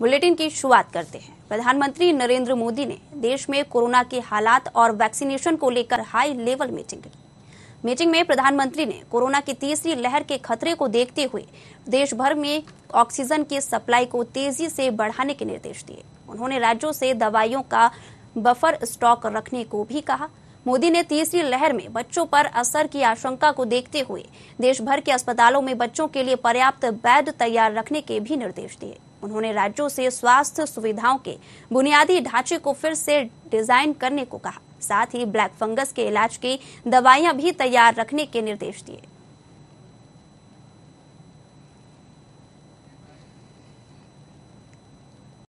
bulletin की शुरुआत करते हैं प्रधानमंत्री नरेंद्र मोदी ने देश में कोरोना के हालात और वैक्सीनेशन को लेकर हाई लेवल मीटिंग की मीटिंग में प्रधानमंत्री ने कोरोना की तीसरी लहर के खतरे को देखते हुए देश भर में ऑक्सीजन की सप्लाई को तेजी से बढ़ाने के निर्देश दिए उन्होंने राज्यों से दवाइयों का बफर स्टॉक रखने को भी कहा मोदी ने तीसरी लहर में बच्चों पर असर की आशंका को देखते हुए देश भर के अस्पतालों में बच्चों के लिए पर्याप्त बेड तैयार रखने के भी निर्देश दिए उन्होंने राज्यों से स्वास्थ्य सुविधाओं के बुनियादी ढांचे को फिर से डिजाइन करने को कहा साथ ही ब्लैक फंगस के इलाज की दवाइयां भी तैयार रखने के निर्देश दिए